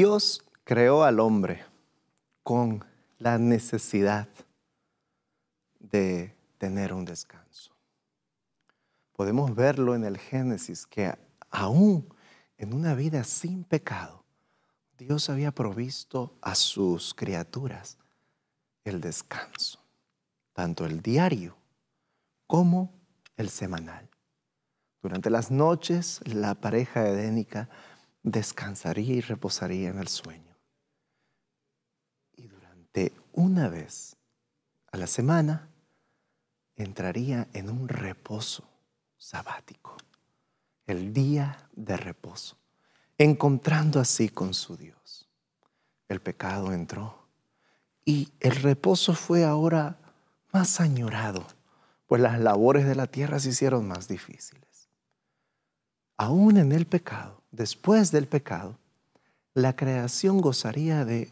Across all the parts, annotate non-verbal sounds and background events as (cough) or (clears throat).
Dios creó al hombre con la necesidad de tener un descanso. Podemos verlo en el Génesis, que aún en una vida sin pecado, Dios había provisto a sus criaturas el descanso, tanto el diario como el semanal. Durante las noches, la pareja edénica descansaría y reposaría en el sueño. Y durante una vez a la semana entraría en un reposo sabático, el día de reposo, encontrando así con su Dios. El pecado entró y el reposo fue ahora más añorado, pues las labores de la tierra se hicieron más difíciles aún en el pecado, después del pecado, la creación gozaría de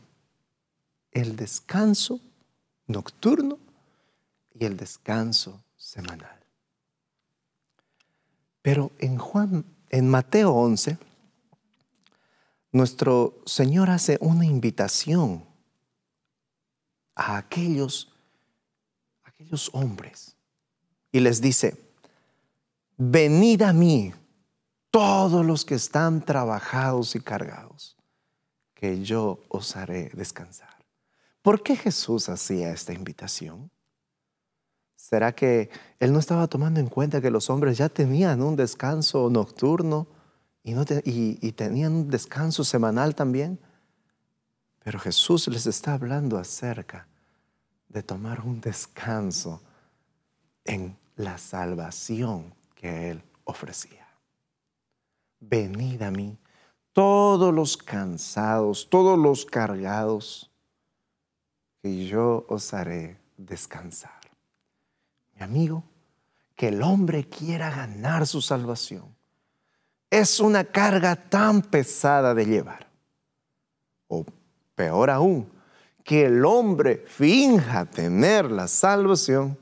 el descanso nocturno y el descanso semanal. Pero en Juan, en Mateo 11, nuestro Señor hace una invitación a aquellos a aquellos hombres y les dice: "Venid a mí todos los que están trabajados y cargados, que yo os haré descansar. ¿Por qué Jesús hacía esta invitación? ¿Será que él no estaba tomando en cuenta que los hombres ya tenían un descanso nocturno y, y tenían un descanso semanal también? Pero Jesús les está hablando acerca de tomar un descanso en la salvación que Él ofrecía venid a mí, todos los cansados, todos los cargados, que yo os haré descansar. Mi amigo, que el hombre quiera ganar su salvación es una carga tan pesada de llevar. O peor aún, que el hombre finja tener la salvación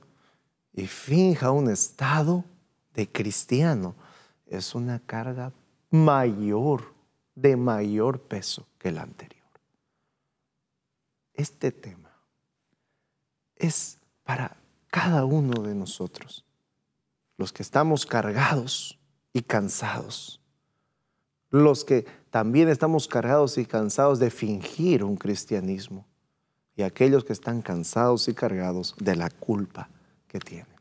y finja un estado de cristiano. Es una carga mayor, de mayor peso que el anterior. Este tema es para cada uno de nosotros, los que estamos cargados y cansados, los que también estamos cargados y cansados de fingir un cristianismo, y aquellos que están cansados y cargados de la culpa que tienen.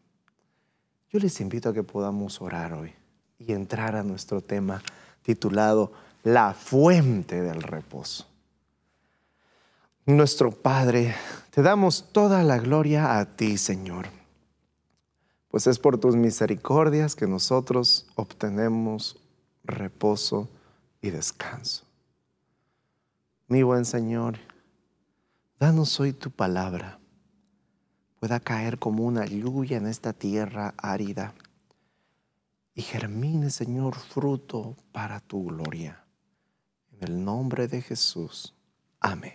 Yo les invito a que podamos orar hoy y entrar a nuestro tema titulado La fuente del reposo. Nuestro Padre, te damos toda la gloria a ti, Señor, pues es por tus misericordias que nosotros obtenemos reposo y descanso. Mi buen Señor, danos hoy tu palabra, pueda caer como una lluvia en esta tierra árida y germine, Señor, fruto para tu gloria. En el nombre de Jesús. Amén.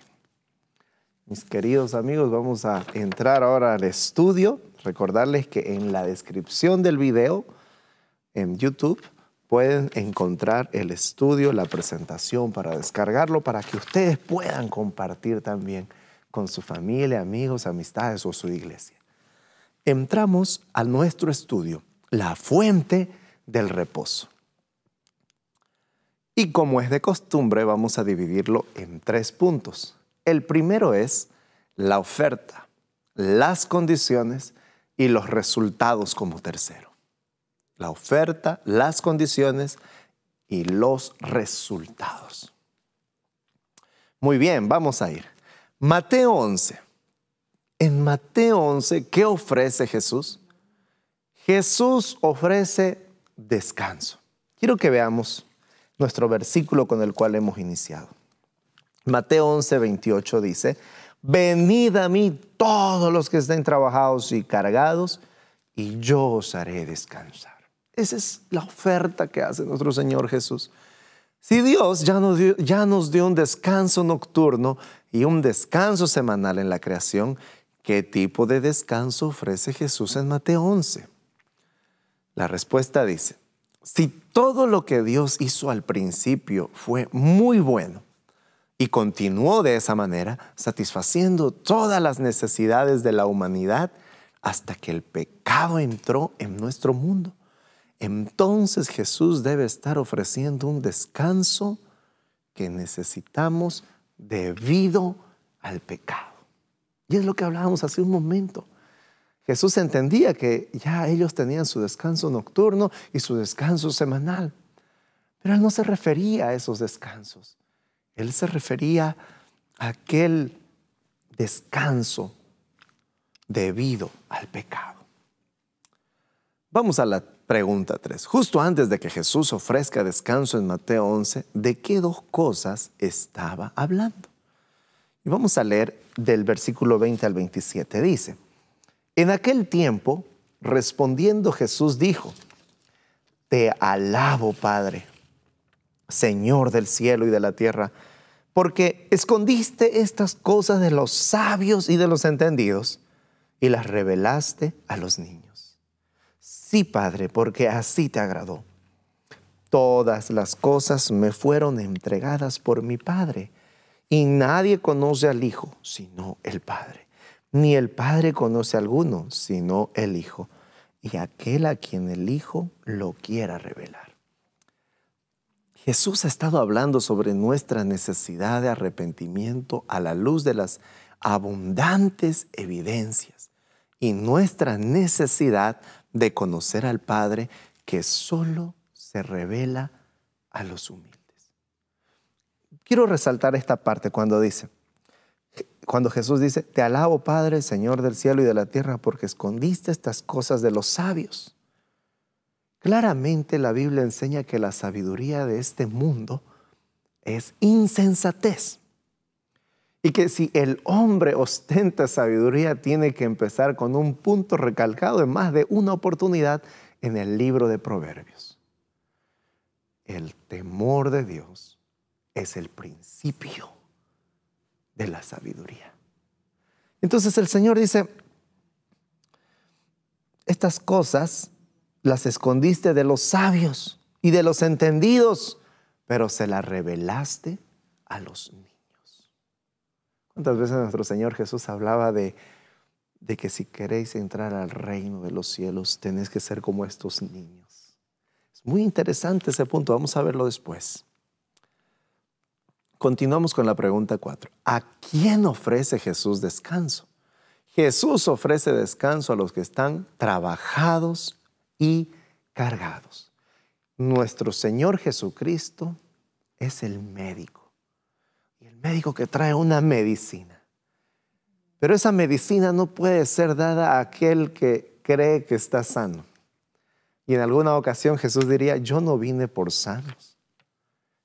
Mis queridos amigos, vamos a entrar ahora al estudio. Recordarles que en la descripción del video, en YouTube, pueden encontrar el estudio, la presentación para descargarlo, para que ustedes puedan compartir también con su familia, amigos, amistades o su iglesia. Entramos a nuestro estudio, la fuente del reposo. Y como es de costumbre, vamos a dividirlo en tres puntos. El primero es la oferta, las condiciones y los resultados como tercero. La oferta, las condiciones y los resultados. Muy bien, vamos a ir. Mateo 11. En Mateo 11, ¿qué ofrece Jesús? Jesús ofrece descanso. Quiero que veamos nuestro versículo con el cual hemos iniciado. Mateo 11, 28 dice, venid a mí todos los que estén trabajados y cargados, y yo os haré descansar. Esa es la oferta que hace nuestro Señor Jesús. Si Dios ya nos, dio, ya nos dio un descanso nocturno y un descanso semanal en la creación, ¿qué tipo de descanso ofrece Jesús en Mateo 11? La respuesta dice, si todo lo que Dios hizo al principio fue muy bueno y continuó de esa manera, satisfaciendo todas las necesidades de la humanidad hasta que el pecado entró en nuestro mundo, entonces Jesús debe estar ofreciendo un descanso que necesitamos debido al pecado. Y es lo que hablábamos hace un momento. Jesús entendía que ya ellos tenían su descanso nocturno y su descanso semanal. Pero él no se refería a esos descansos. Él se refería a aquel descanso debido al pecado. Vamos a la pregunta 3. Justo antes de que Jesús ofrezca descanso en Mateo 11, ¿de qué dos cosas estaba hablando? Y vamos a leer del versículo 20 al 27. Dice, en aquel tiempo, respondiendo Jesús dijo, Te alabo, Padre, Señor del cielo y de la tierra, porque escondiste estas cosas de los sabios y de los entendidos y las revelaste a los niños. Sí, Padre, porque así te agradó. Todas las cosas me fueron entregadas por mi Padre, y nadie conoce al Hijo sino el Padre ni el Padre conoce a alguno, sino el Hijo, y aquel a quien el Hijo lo quiera revelar. Jesús ha estado hablando sobre nuestra necesidad de arrepentimiento a la luz de las abundantes evidencias y nuestra necesidad de conocer al Padre que solo se revela a los humildes. Quiero resaltar esta parte cuando dice, cuando Jesús dice, te alabo Padre, Señor del cielo y de la tierra, porque escondiste estas cosas de los sabios. Claramente la Biblia enseña que la sabiduría de este mundo es insensatez. Y que si el hombre ostenta sabiduría, tiene que empezar con un punto recalcado en más de una oportunidad en el libro de Proverbios. El temor de Dios es el principio de la sabiduría. Entonces el Señor dice, estas cosas las escondiste de los sabios y de los entendidos, pero se las revelaste a los niños. ¿Cuántas veces nuestro Señor Jesús hablaba de, de que si queréis entrar al reino de los cielos, tenéis que ser como estos niños? Es muy interesante ese punto, vamos a verlo después. Continuamos con la pregunta 4. ¿A quién ofrece Jesús descanso? Jesús ofrece descanso a los que están trabajados y cargados. Nuestro Señor Jesucristo es el médico. Y el médico que trae una medicina. Pero esa medicina no puede ser dada a aquel que cree que está sano. Y en alguna ocasión Jesús diría, yo no vine por sanos,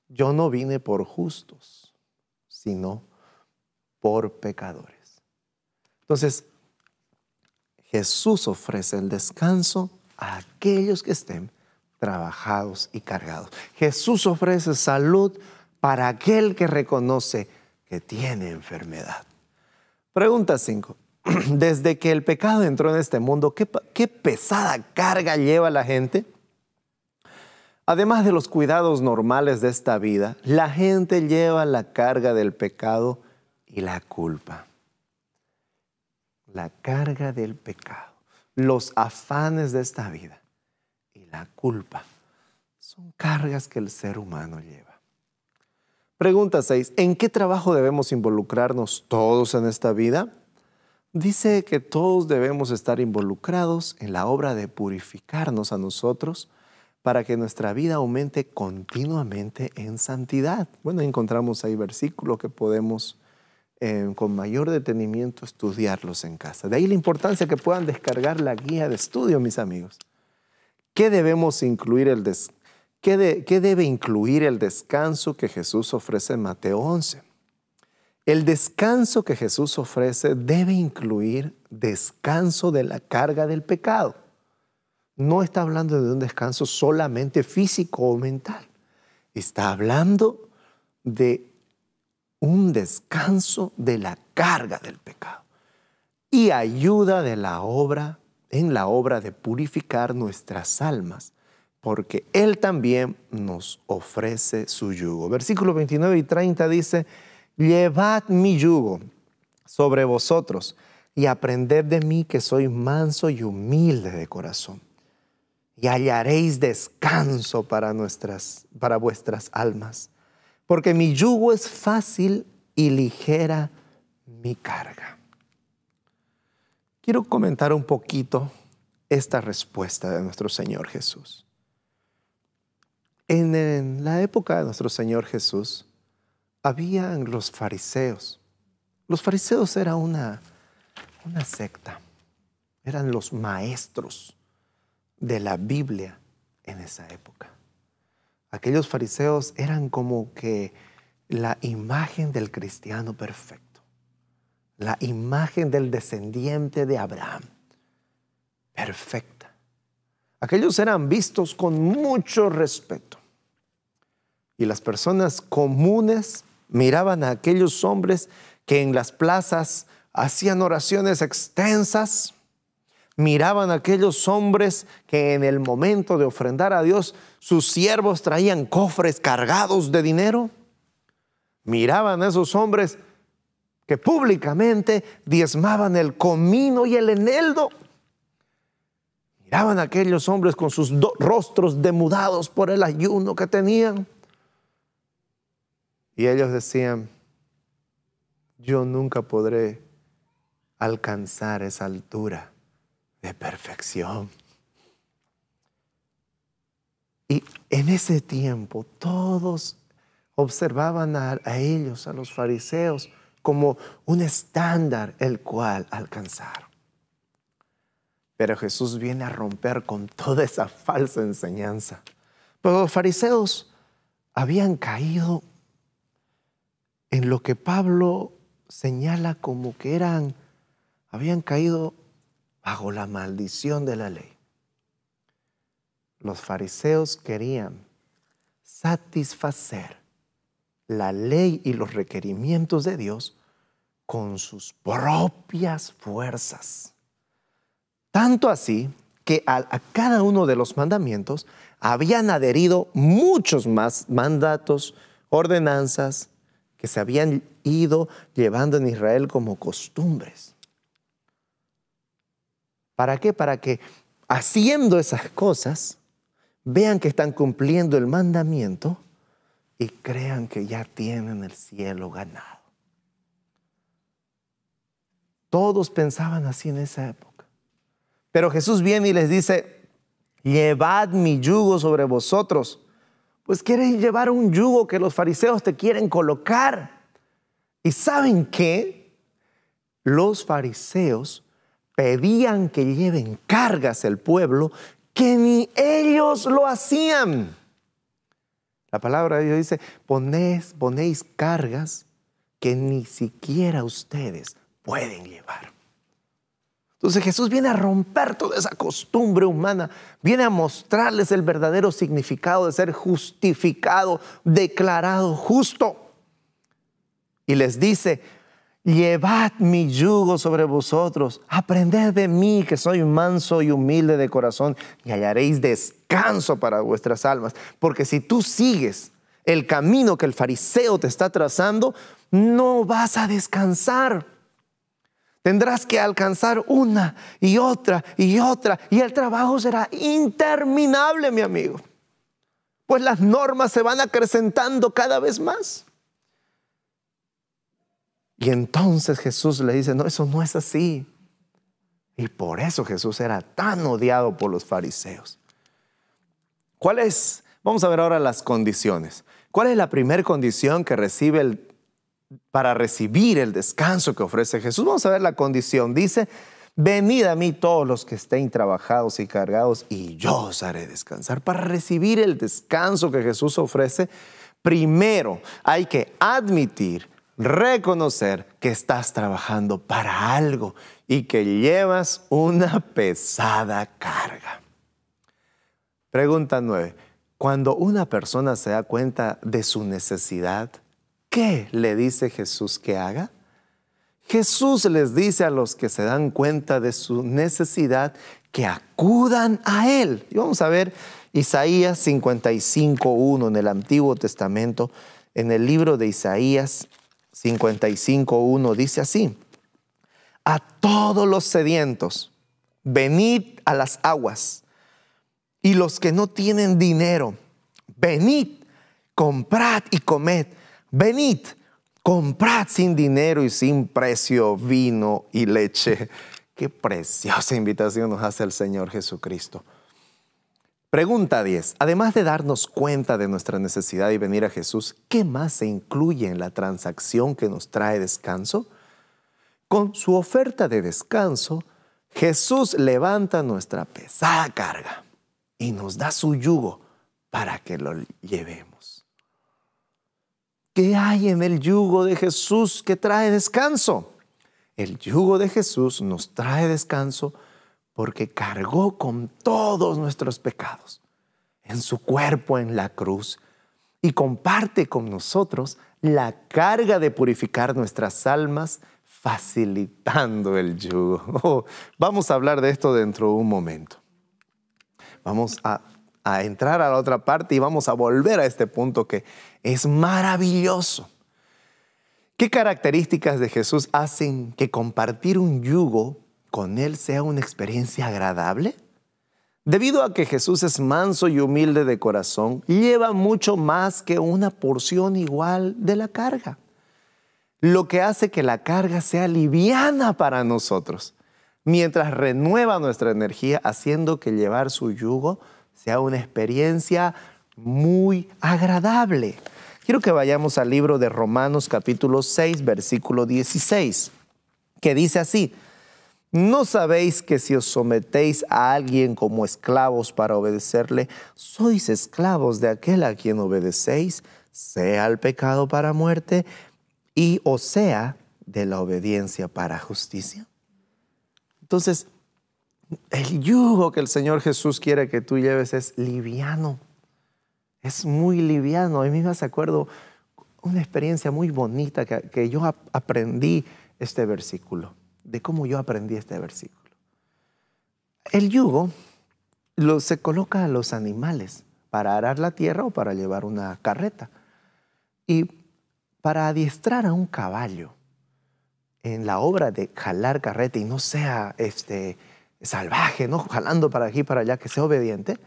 yo no vine por justos, sino por pecadores. Entonces, Jesús ofrece el descanso a aquellos que estén trabajados y cargados. Jesús ofrece salud para aquel que reconoce que tiene enfermedad. Pregunta 5. (clears throat) Desde que el pecado entró en este mundo, ¿qué, ¿qué, pesada carga lleva la gente? Además de los cuidados normales de esta vida, la gente lleva la carga del pecado y la culpa. La carga del pecado, los afanes de esta vida y la culpa son cargas que el ser humano lleva. Pregunta 6. ¿En qué trabajo debemos involucrarnos todos en esta vida? Dice que todos debemos estar involucrados en la obra de purificarnos a nosotros para que nuestra vida aumente continuamente en santidad. Bueno, encontramos ahí versículos que podemos eh, con mayor detenimiento estudiarlos en casa. De ahí la importancia que puedan descargar la guía de estudio, mis amigos. ¿Qué debemos incluir el ¿Qué debe incluir el descanso que Jesús ofrece en Mateo 11? El descanso que Jesús ofrece debe incluir descanso de la carga del pecado no está hablando de un descanso solamente físico o mental. Está hablando de un descanso de la carga del pecado y ayuda de la obra en la obra de purificar nuestras almas, porque él también nos ofrece su yugo. Versículo 29 y 30 dice, "Llevad mi yugo sobre vosotros y aprended de mí que soy manso y humilde de corazón." y hallaréis descanso para, nuestras, para vuestras almas, porque mi yugo es fácil y ligera mi carga. Quiero comentar un poquito esta respuesta de nuestro Señor Jesús. En, la época de nuestro Señor Jesús, habían los fariseos. Los fariseos era una secta, eran los maestros de la Biblia en esa época. Aquellos fariseos eran como que la imagen del cristiano perfecto, la imagen del descendiente de Abraham, perfecta. Aquellos eran vistos con mucho respeto. Y las personas comunes miraban a aquellos hombres que en las plazas hacían oraciones extensas, miraban aquellos hombres que en el momento de ofrendar a Dios sus siervos traían cofres cargados de dinero. Miraban a esos hombres que públicamente diezmaban el comino y el eneldo. Miraban a aquellos hombres con sus rostros demudados por el ayuno que tenían. Y ellos decían, yo nunca podré alcanzar esa altura de perfección. Y en ese tiempo todos observaban a, ellos, a los fariseos, como un estándar el cual alcanzaron. Pero Jesús viene a romper con toda esa falsa enseñanza. Pero los fariseos habían caído en lo que Pablo señala como que eran, habían caído bajo la maldición de la ley. Los fariseos querían satisfacer la ley y los requerimientos de Dios con sus propias fuerzas. Tanto así que a, a, cada uno de los mandamientos habían adherido muchos más mandatos, ordenanzas que se habían ido llevando en Israel como costumbres. ¿Para qué? Para que haciendo esas cosas vean que están cumpliendo el mandamiento y crean que ya tienen el cielo ganado. Todos pensaban así en esa época. Pero Jesús viene y les dice, llevad mi yugo sobre vosotros. Pues quieres llevar un yugo que los fariseos te quieren colocar. ¿Y saben qué? Los fariseos pedían que lleven cargas el pueblo que ni ellos lo hacían. La palabra de Dios dice, ponéis, cargas que ni siquiera ustedes pueden llevar. Entonces Jesús viene a romper toda esa costumbre humana, viene a mostrarles el verdadero significado de ser justificado, declarado justo. Y les dice, Llevad mi yugo sobre vosotros, aprended de mí que soy manso y humilde de corazón y hallaréis descanso para vuestras almas. Porque si tú sigues el camino que el fariseo te está trazando, no vas a descansar. Tendrás que alcanzar una y otra y otra y el trabajo será interminable, mi amigo. Pues las normas se van acrecentando cada vez más. Y entonces Jesús le dice, no, eso no es así. Y por eso Jesús era tan odiado por los fariseos. ¿Cuál es? Vamos a ver ahora las condiciones. ¿Cuál es la primera condición que recibe el, para recibir el descanso que ofrece Jesús? Vamos a ver la condición. Dice, venid a mí todos los que estén trabajados y cargados y yo os haré descansar. Para recibir el descanso que Jesús ofrece, primero hay que admitir reconocer que estás trabajando para algo y que llevas una pesada carga. Pregunta 9. Cuando una persona se da cuenta de su necesidad, ¿qué le dice Jesús que haga? Jesús les dice a los que se dan cuenta de su necesidad que acudan a Él. Y vamos a ver Isaías 55.1 en el Antiguo Testamento, en el libro de Isaías 55.1 dice así, a todos los sedientos, venid a las aguas, y los que no tienen dinero, venid, comprad y comed, venid, comprad sin dinero y sin precio vino y leche. (laughs) Qué preciosa invitación nos hace el Señor Jesucristo. Pregunta 10. Además de darnos cuenta de nuestra necesidad y venir a Jesús, ¿qué más se incluye en la transacción que nos trae descanso? Con su oferta de descanso, Jesús levanta nuestra pesada carga y nos da su yugo para que lo llevemos. ¿Qué hay en el yugo de Jesús que trae descanso? El yugo de Jesús nos trae descanso porque cargó con todos nuestros pecados en su cuerpo en la cruz y comparte con nosotros la carga de purificar nuestras almas facilitando el yugo. (laughs) Oh, vamos a hablar de esto dentro de un momento. Vamos a, a entrar a la otra parte y vamos a volver a este punto que es maravilloso. ¿Qué características de Jesús hacen que compartir un yugo con Él sea una experiencia agradable? Debido a que Jesús es manso y humilde de corazón, lleva mucho más que una porción igual de la carga, lo que hace que la carga sea liviana para nosotros, mientras renueva nuestra energía haciendo que llevar su yugo sea una experiencia muy agradable. Quiero que vayamos al libro de Romanos capítulo 6, versículo 16, que dice así, ¿No sabéis que si os sometéis a alguien como esclavos para obedecerle, sois esclavos de aquel a quien obedecéis, sea el pecado para muerte y o sea de la obediencia para justicia? Entonces, el yugo que el Señor Jesús quiere que tú lleves es liviano. Es muy liviano. A mí me acuerdo una experiencia muy bonita que yo aprendí este versículo de cómo yo aprendí este versículo. El yugo se coloca a los animales para arar la tierra o para llevar una carreta. Y para adiestrar a un caballo en la obra de jalar carreta y no sea este, salvaje, no jalando para aquí para allá, que sea obediente,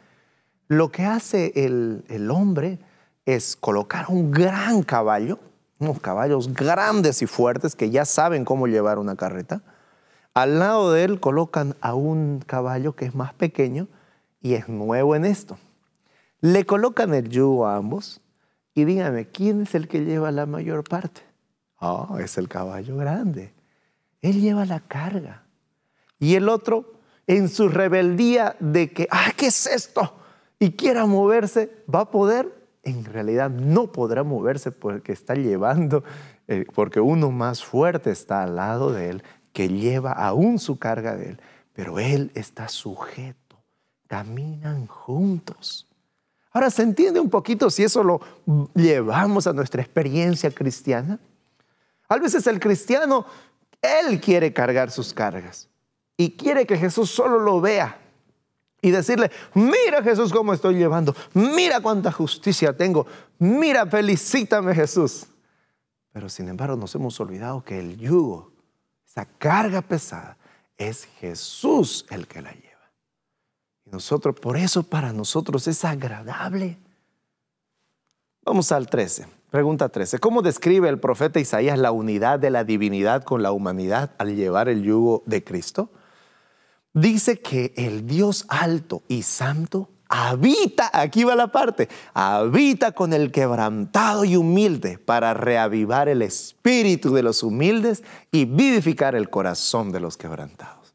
lo que hace el hombre es colocar un gran caballo unos caballos grandes y fuertes que ya saben cómo llevar una carreta. Al lado de él colocan a un caballo que es más pequeño y es nuevo en esto. Le colocan el yugo a ambos y díganme, ¿quién es el que lleva la mayor parte? ah es el caballo grande. Él lleva la carga. Y el otro, en su rebeldía de que, ah, ¿qué es esto? Y quiera moverse, va a poder en realidad no podrá moverse porque está llevando, eh, porque uno más fuerte está al lado de él, que lleva aún su carga de él, pero él está sujeto, caminan juntos. Ahora, ¿se entiende un poquito si eso lo llevamos a nuestra experiencia cristiana? A veces el cristiano, él quiere cargar sus cargas y quiere que Jesús solo lo vea y decirle, mira Jesús cómo estoy llevando, mira cuánta justicia tengo, mira, felicítame Jesús. Pero sin embargo nos hemos olvidado que el yugo, esa carga pesada, es Jesús el que la lleva. Y nosotros, por eso para nosotros es agradable. Vamos al 13, pregunta 13. ¿Cómo describe el profeta Isaías la unidad de la divinidad con la humanidad al llevar el yugo de Cristo? dice que el Dios alto y santo habita, aquí va la parte, habita con el quebrantado y humilde para reavivar el espíritu de los humildes y vivificar el corazón de los quebrantados.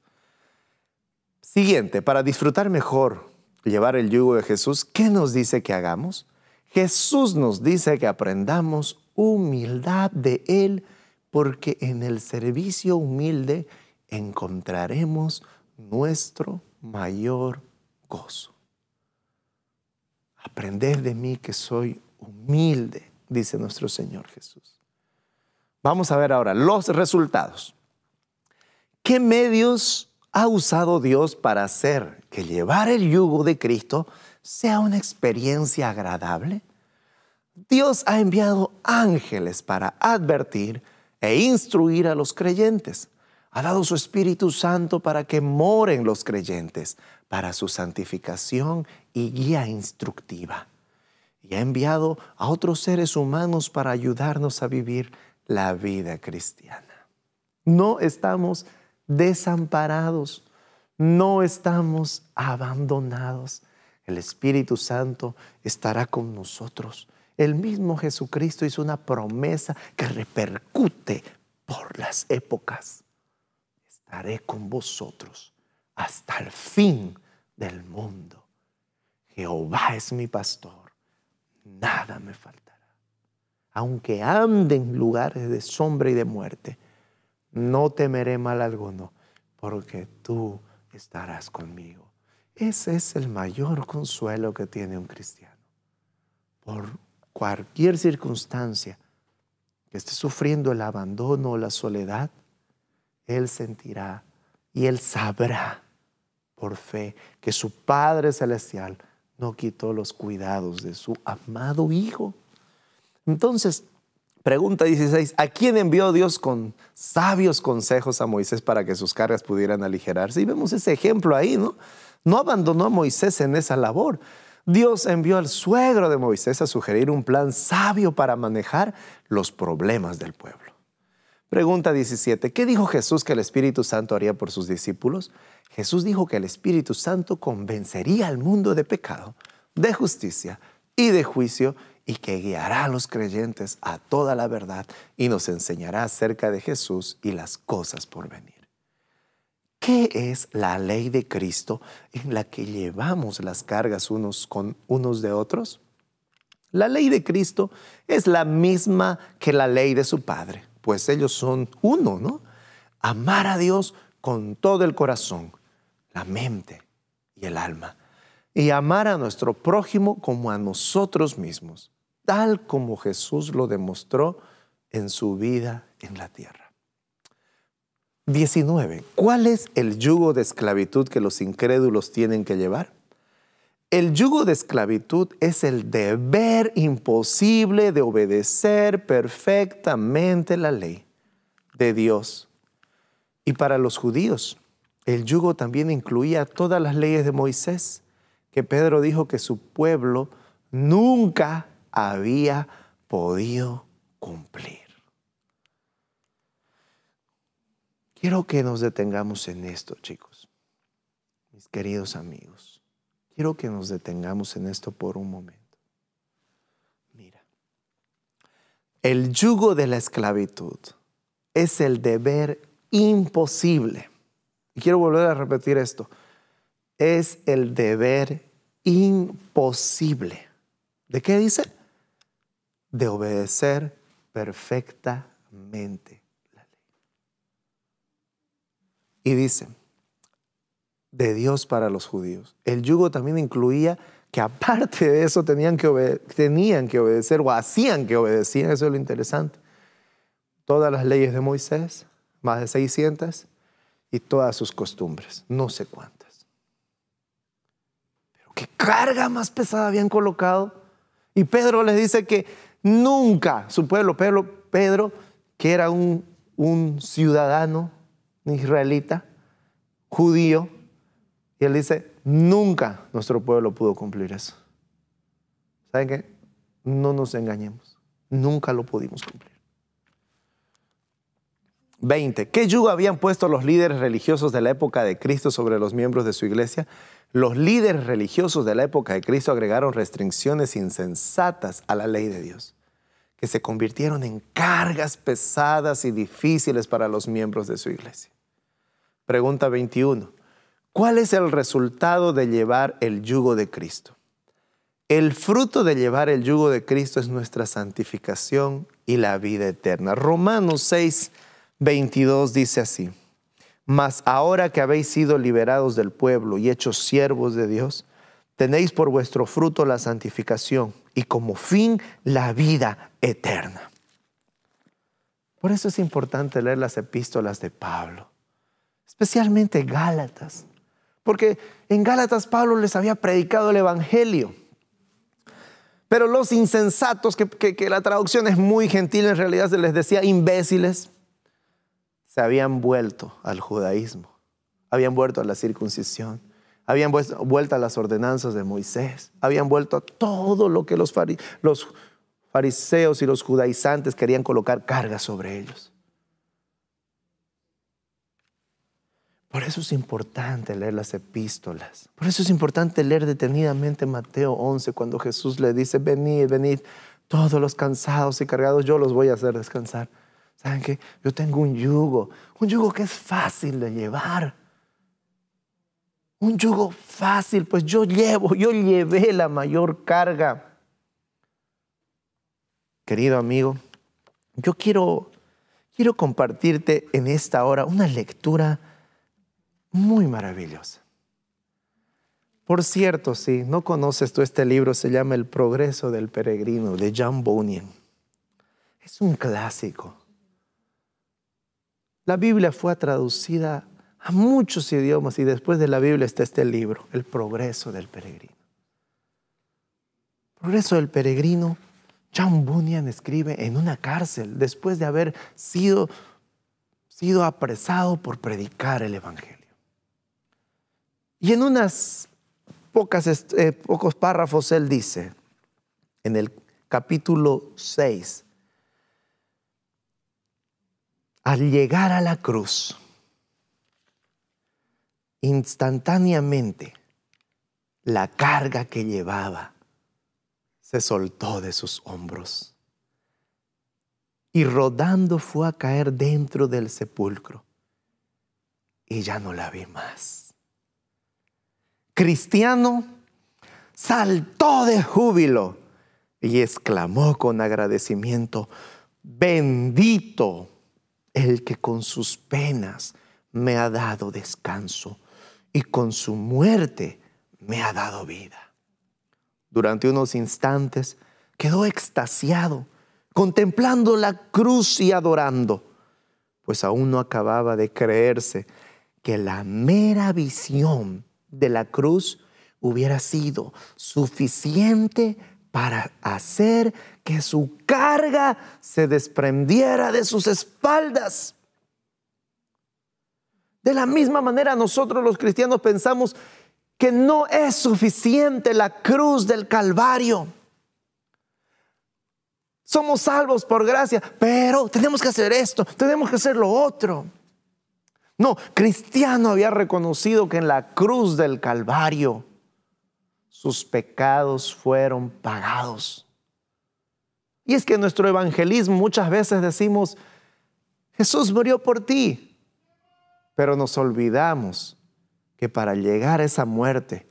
Siguiente, para disfrutar mejor llevar el yugo de Jesús, ¿qué nos dice que hagamos? Jesús nos dice que aprendamos humildad de Él, porque en el servicio humilde encontraremos nuestro mayor gozo. Aprended de mí que soy humilde, dice nuestro Señor Jesús. Vamos a ver ahora los resultados. ¿Qué medios ha usado Dios para hacer que llevar el yugo de Cristo sea una experiencia agradable? Dios ha enviado ángeles para advertir e instruir a los creyentes ha dado su Espíritu Santo para que moren los creyentes, para su santificación y guía instructiva. Y ha enviado a otros seres humanos para ayudarnos a vivir la vida cristiana. No estamos desamparados, no estamos abandonados. El Espíritu Santo estará con nosotros. El mismo Jesucristo hizo una promesa que repercute por las épocas estaré con vosotros hasta el fin del mundo. Jehová es mi pastor, nada me faltará. Aunque ande en lugares de sombra y de muerte, no temeré mal alguno, porque tú estarás conmigo. Ese es el mayor consuelo que tiene un cristiano. Por cualquier circunstancia que esté sufriendo el abandono o la soledad, él sentirá y Él sabrá por fe que su Padre Celestial no quitó los cuidados de su amado Hijo. Entonces, pregunta 16, ¿a quién envió Dios con sabios consejos a Moisés para que sus cargas pudieran aligerarse? Y vemos ese ejemplo ahí, ¿no? No abandonó a Moisés en esa labor. Dios envió al suegro de Moisés a sugerir un plan sabio para manejar los problemas del pueblo. Pregunta 17. ¿Qué dijo Jesús que el Espíritu Santo haría por sus discípulos? Jesús dijo que el Espíritu Santo convencería al mundo de pecado, de justicia y de juicio y que guiará a los creyentes a toda la verdad y nos enseñará acerca de Jesús y las cosas por venir. ¿Qué es la ley de Cristo en la que llevamos las cargas unos con unos de otros? La ley de Cristo es la misma que la ley de su Padre pues ellos son uno, ¿no? Amar a Dios con todo el corazón, la mente y el alma. Y amar a nuestro prójimo como a nosotros mismos, tal como Jesús lo demostró en su vida en la tierra. 19. ¿Cuál es el yugo de esclavitud que los incrédulos tienen que llevar? El yugo de esclavitud es el deber imposible de obedecer perfectamente la ley de Dios. Y para los judíos, el yugo también incluía todas las leyes de Moisés, que Pedro dijo que su pueblo nunca había podido cumplir. Quiero que nos detengamos en esto, chicos, mis queridos amigos. Quiero que nos detengamos en esto por un momento. Mira, el yugo de la esclavitud es el deber imposible. Y quiero volver a repetir esto. Es el deber imposible. ¿De qué dice? De obedecer perfectamente la ley. Y dice, de Dios para los judíos. El yugo también incluía que aparte de eso tenían que, obedecer o hacían que obedecían, eso es lo interesante. Todas las leyes de Moisés, más de 600, y todas sus costumbres, no sé cuántas. Pero qué carga más pesada habían colocado. Y Pedro les dice que nunca su pueblo, Pedro, que era un, un ciudadano israelita, judío, y él dice, nunca nuestro pueblo pudo cumplir eso. ¿Saben qué? No nos engañemos. Nunca lo pudimos cumplir. 20. ¿Qué yugo habían puesto los líderes religiosos de la época de Cristo sobre los miembros de su iglesia? Los líderes religiosos de la época de Cristo agregaron restricciones insensatas a la ley de Dios, que se convirtieron en cargas pesadas y difíciles para los miembros de su iglesia. Pregunta 21. ¿Cuál es el resultado de llevar el yugo de Cristo? El fruto de llevar el yugo de Cristo es nuestra santificación y la vida eterna. Romanos 6, 22 dice así, mas ahora que habéis sido liberados del pueblo y hechos siervos de Dios, tenéis por vuestro fruto la santificación y como fin la vida eterna. Por eso es importante leer las epístolas de Pablo, especialmente Gálatas porque en Gálatas Pablo les había predicado el Evangelio. Pero los insensatos, que, la traducción es muy gentil, en realidad se les decía imbéciles, se habían vuelto al judaísmo, habían vuelto a la circuncisión, habían vuelto a las ordenanzas de Moisés, habían vuelto a todo lo que los, fariseos y los judaizantes querían colocar carga sobre ellos. Por eso es importante leer las epístolas. Por eso es importante leer detenidamente Mateo 11 cuando Jesús le dice, venid, venid, todos los cansados y cargados, yo los voy a hacer descansar. ¿Saben qué? Yo tengo un yugo, un yugo que es fácil de llevar. Un yugo fácil, pues yo llevo, yo llevé la mayor carga. Querido amigo, yo quiero, quiero compartirte en esta hora una lectura muy maravillosa. Por cierto, si no conoces tú este libro, se llama El progreso del peregrino de John Bunyan. Es un clásico. La Biblia fue traducida a muchos idiomas y después de la Biblia está este libro, El progreso del peregrino. progreso del peregrino, John Bunyan escribe en una cárcel después de haber sido, sido apresado por predicar el Evangelio. Y en unas pocas, eh, pocos párrafos él dice, en el capítulo 6, al llegar a la cruz, instantáneamente la carga que llevaba se soltó de sus hombros y rodando fue a caer dentro del sepulcro y ya no la vi más cristiano saltó de júbilo y exclamó con agradecimiento, bendito el que con sus penas me ha dado descanso y con su muerte me ha dado vida. Durante unos instantes quedó extasiado, contemplando la cruz y adorando, pues aún no acababa de creerse que la mera visión de la cruz hubiera sido suficiente para hacer que su carga se desprendiera de sus espaldas. De la misma manera nosotros los cristianos pensamos que no es suficiente la cruz del Calvario. Somos salvos por gracia, pero tenemos que hacer esto, tenemos que hacer lo otro. No, Cristiano había reconocido que en la cruz del Calvario sus pecados fueron pagados. Y es que en nuestro evangelismo muchas veces decimos, Jesús murió por ti, pero nos olvidamos que para llegar a esa muerte,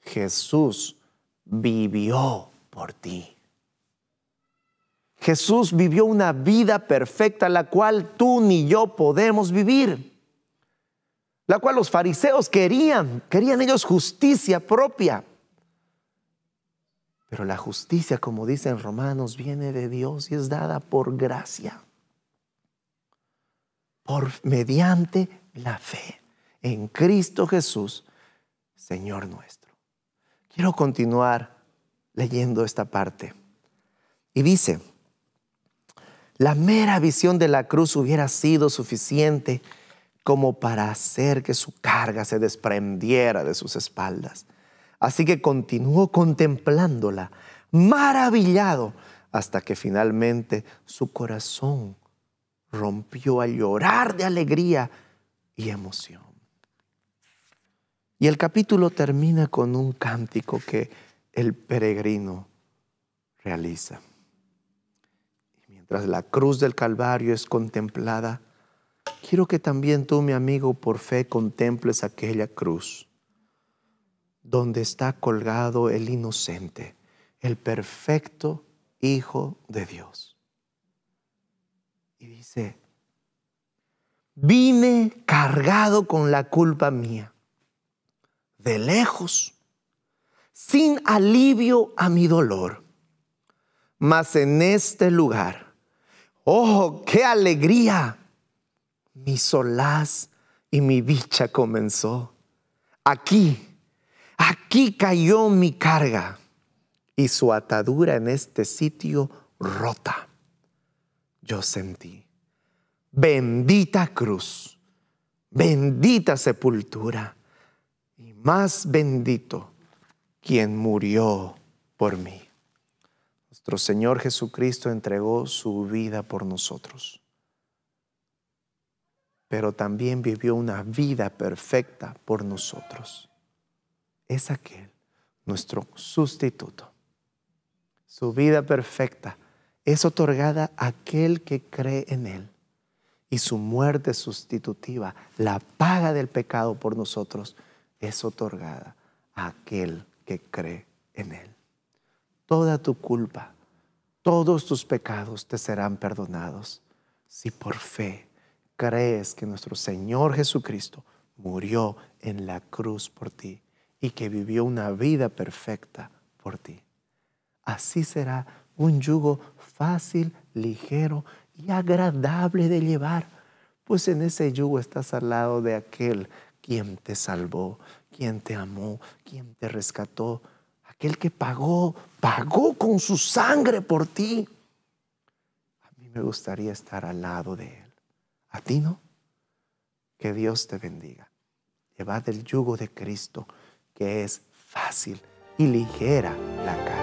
Jesús vivió por ti. Jesús vivió una vida perfecta, la cual tú ni yo podemos vivir la cual los fariseos querían, querían ellos justicia propia. Pero la justicia, como dicen romanos, viene de Dios y es dada por gracia, por mediante la fe en Cristo Jesús, Señor nuestro. Quiero continuar leyendo esta parte. Y dice, la mera visión de la cruz hubiera sido suficiente como para hacer que su carga se desprendiera de sus espaldas. Así que continuó contemplándola, maravillado, hasta que finalmente su corazón rompió a llorar de alegría y emoción. Y el capítulo termina con un cántico que el peregrino realiza. mientras la cruz del Calvario es contemplada, Quiero que también tú, mi amigo, por fe contemples aquella cruz donde está colgado el inocente, el perfecto Hijo de Dios. Y dice, vine cargado con la culpa mía, de lejos, sin alivio a mi dolor. Mas en este lugar, ¡oh, qué alegría! mi solaz y mi dicha comenzó. Aquí, aquí cayó mi carga y su atadura en este sitio rota. Yo sentí, bendita cruz, bendita sepultura y más bendito quien murió por mí. Nuestro Señor Jesucristo entregó su vida por nosotros pero también vivió una vida perfecta por nosotros. Es aquel, nuestro sustituto. Su vida perfecta es otorgada a aquel que cree en Él. Y su muerte sustitutiva, la paga del pecado por nosotros, es otorgada a aquel que cree en Él. Toda tu culpa, todos tus pecados te serán perdonados si por fe crees que nuestro Señor Jesucristo murió en la cruz por ti y que vivió una vida perfecta por ti. Así será un yugo fácil, ligero y agradable de llevar, pues en ese yugo estás al lado de aquel quien te salvó, quien te amó, quien te rescató, aquel que pagó, pagó con su sangre por ti. A mí me gustaría estar al lado de él. A ti no. Que Dios te bendiga. Llevad el yugo de Cristo, que es fácil y ligera la carga.